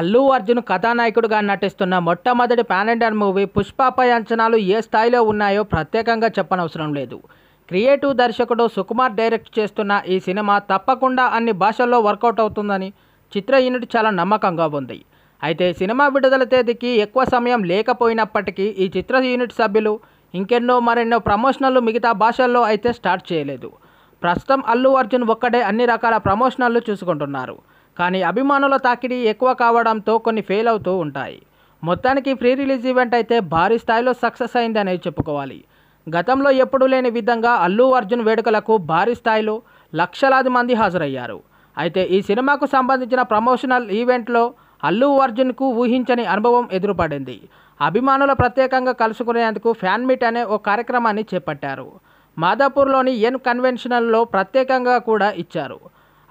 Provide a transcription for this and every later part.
అల్లు అర్జున్ కథానాయకుడిగా నటిస్తున్న మొట్టమొదటి ప్యానెండర్ మూవీ పుష్పపై అంచనాలు ఏ స్థాయిలో ఉన్నాయో ప్రత్యేకంగా చెప్పనవసరం లేదు క్రియేటివ్ దర్శకుడు సుకుమార్ డైరెక్ట్ చేస్తున్న ఈ సినిమా తప్పకుండా అన్ని భాషల్లో వర్కౌట్ అవుతుందని చిత్ర యూనిట్ చాలా నమ్మకంగా ఉంది అయితే సినిమా విడుదల తేదీకి ఎక్కువ సమయం లేకపోయినప్పటికీ ఈ చిత్ర యూనిట్ సభ్యులు ఇంకెన్నో మరెన్నో ప్రమోషనల్లు మిగతా భాషల్లో అయితే స్టార్ట్ చేయలేదు ప్రస్తుతం అల్లు అర్జున్ ఒక్కడే అన్ని రకాల ప్రమోషనల్లు చూసుకుంటున్నారు కానీ అభిమానుల తాకిడి ఎక్కువ కావడంతో కొన్ని ఫెయిల్ అవుతూ ఉంటాయి మొత్తానికి ఫ్రీ రిలీజ్ ఈవెంట్ అయితే భారీ స్థాయిలో సక్సెస్ అనేది చెప్పుకోవాలి గతంలో ఎప్పుడూ లేని విధంగా అల్లు అర్జున్ వేడుకలకు భారీ స్థాయిలో లక్షలాది మంది హాజరయ్యారు అయితే ఈ సినిమాకు సంబంధించిన ప్రమోషనల్ ఈవెంట్లో అల్లు అర్జున్కు ఊహించని అనుభవం ఎదురుపడింది అభిమానుల ప్రత్యేకంగా కలుసుకునేందుకు ఫ్యాన్ మీట్ అనే ఓ కార్యక్రమాన్ని చేపట్టారు మాదాపూర్లోని ఎన్ కన్వెన్షనల్లో ప్రత్యేకంగా కూడా ఇచ్చారు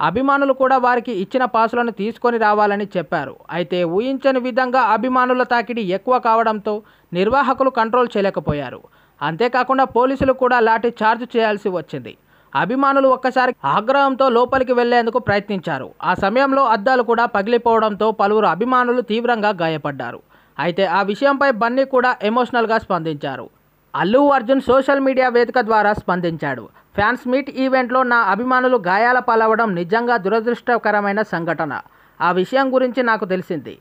అభిమానులు కూడా వారికి ఇచ్చిన పాసులను తీసుకొని రావాలని చెప్పారు అయితే ఊహించని విధంగా అభిమానుల తాకిడి ఎక్కువ కావడంతో నిర్వాహకులు కంట్రోల్ చేయలేకపోయారు అంతేకాకుండా పోలీసులు కూడా లాఠీ చార్జ్ చేయాల్సి వచ్చింది అభిమానులు ఒక్కసారి ఆగ్రహంతో లోపలికి వెళ్లేందుకు ప్రయత్నించారు ఆ సమయంలో అద్దాలు కూడా పగిలిపోవడంతో పలువురు అభిమానులు తీవ్రంగా గాయపడ్డారు అయితే ఆ విషయంపై బన్నీ కూడా ఎమోషనల్గా స్పందించారు అల్లు అర్జున్ సోషల్ మీడియా వేదిక ద్వారా స్పందించాడు ఫ్యాన్స్ మీట్ ఈవెంట్లో నా అభిమానులు గాయాల పాలవడం నిజంగా దురదృష్టకరమైన సంఘటన ఆ విషయం గురించి నాకు తెలిసింది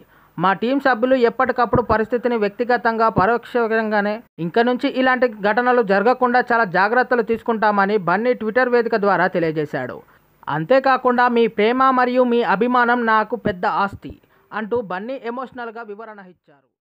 మా టీం సభ్యులు ఎప్పటికప్పుడు పరిస్థితిని వ్యక్తిగతంగా పరోక్షంగానే ఇంక నుంచి ఇలాంటి ఘటనలు జరగకుండా చాలా జాగ్రత్తలు తీసుకుంటామని బన్నీ ట్విట్టర్ వేదిక ద్వారా తెలియజేశాడు అంతేకాకుండా మీ ప్రేమ మరియు మీ అభిమానం నాకు పెద్ద ఆస్తి అంటూ బన్నీ ఎమోషనల్గా వివరణ ఇచ్చారు